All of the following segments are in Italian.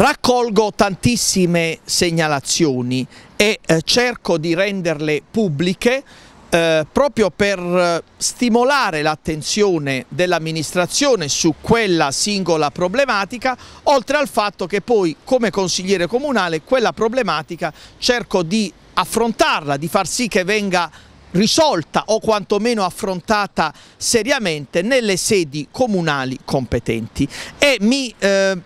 Raccolgo tantissime segnalazioni e eh, cerco di renderle pubbliche eh, proprio per eh, stimolare l'attenzione dell'amministrazione su quella singola problematica, oltre al fatto che poi come consigliere comunale quella problematica cerco di affrontarla, di far sì che venga risolta o quantomeno affrontata seriamente nelle sedi comunali competenti e mi eh,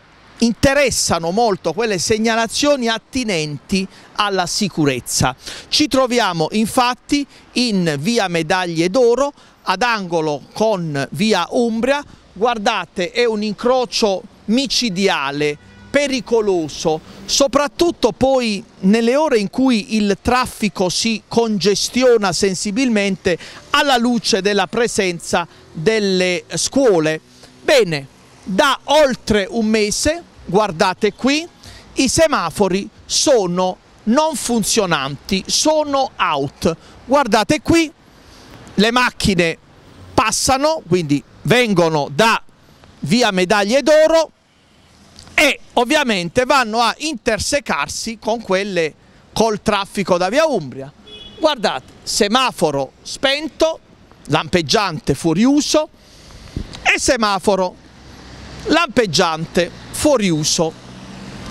interessano molto quelle segnalazioni attinenti alla sicurezza. Ci troviamo infatti in via Medaglie d'Oro ad angolo con via Umbria, guardate è un incrocio micidiale, pericoloso, soprattutto poi nelle ore in cui il traffico si congestiona sensibilmente alla luce della presenza delle scuole. Bene, da oltre un mese guardate qui, i semafori sono non funzionanti, sono out. Guardate qui, le macchine passano, quindi vengono da via Medaglie d'Oro e ovviamente vanno a intersecarsi con quelle col traffico da via Umbria. Guardate, semaforo spento, lampeggiante fuori uso e semaforo lampeggiante fuoriuso.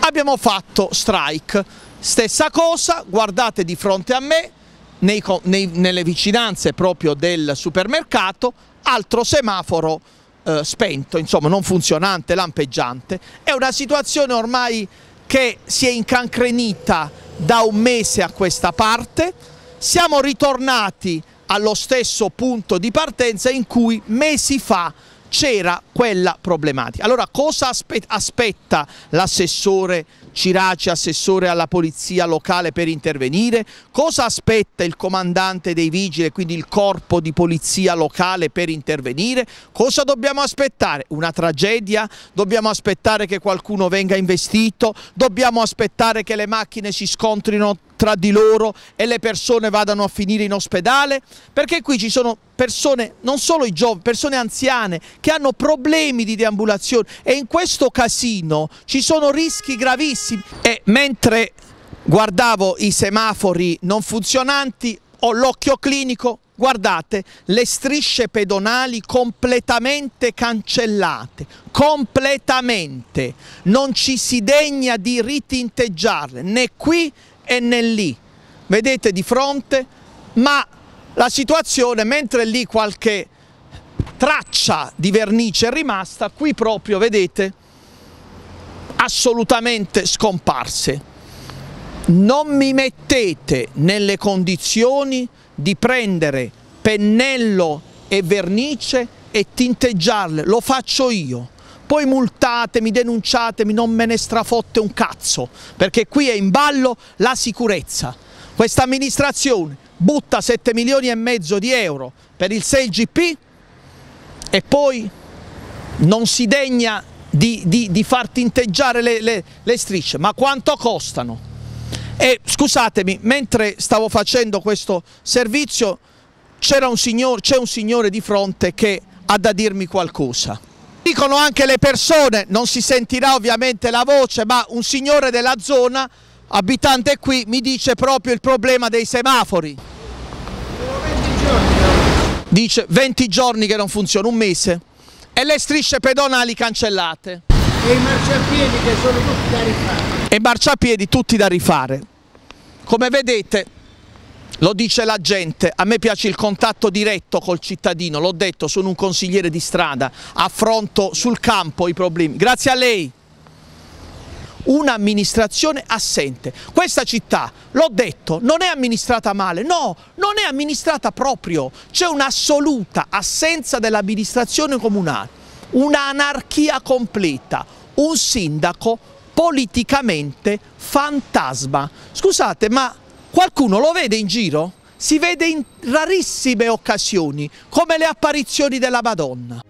Abbiamo fatto strike. Stessa cosa, guardate di fronte a me, nei, nei, nelle vicinanze proprio del supermercato, altro semaforo eh, spento, insomma non funzionante, lampeggiante. È una situazione ormai che si è incancrenita da un mese a questa parte. Siamo ritornati allo stesso punto di partenza in cui mesi fa c'era quella problematica. Allora cosa aspetta l'assessore Ciraci, assessore alla polizia locale per intervenire? Cosa aspetta il comandante dei vigili, quindi il corpo di polizia locale per intervenire? Cosa dobbiamo aspettare? Una tragedia? Dobbiamo aspettare che qualcuno venga investito? Dobbiamo aspettare che le macchine si scontrino tra di loro e le persone vadano a finire in ospedale, perché qui ci sono persone, non solo i giovani, persone anziane che hanno problemi di deambulazione e in questo casino ci sono rischi gravissimi e mentre guardavo i semafori non funzionanti ho l'occhio clinico guardate le strisce pedonali completamente cancellate, completamente, non ci si degna di ritinteggiarle né qui N lì, vedete di fronte, ma la situazione, mentre lì qualche traccia di vernice è rimasta, qui proprio, vedete, assolutamente scomparse. Non mi mettete nelle condizioni di prendere pennello e vernice e tinteggiarle, lo faccio io poi multatemi, denunciatemi, non me ne strafotte un cazzo, perché qui è in ballo la sicurezza. Questa amministrazione butta 7 milioni e mezzo di euro per il 6GP e poi non si degna di, di, di far tinteggiare le, le, le strisce. Ma quanto costano? E scusatemi, mentre stavo facendo questo servizio c'è un, un signore di fronte che ha da dirmi qualcosa. Dicono anche le persone, non si sentirà ovviamente la voce, ma un signore della zona, abitante qui, mi dice proprio il problema dei semafori. Sono 20 giorni. Dice 20 giorni che non funziona, un mese. E le strisce pedonali cancellate. E i marciapiedi che sono tutti da rifare. E i marciapiedi tutti da rifare. Come vedete lo dice la gente, a me piace il contatto diretto col cittadino, l'ho detto, sono un consigliere di strada, affronto sul campo i problemi. Grazie a lei un'amministrazione assente. Questa città, l'ho detto, non è amministrata male, no, non è amministrata proprio, c'è un'assoluta assenza dell'amministrazione comunale, un'anarchia completa, un sindaco politicamente fantasma. Scusate, ma Qualcuno lo vede in giro? Si vede in rarissime occasioni, come le apparizioni della Madonna.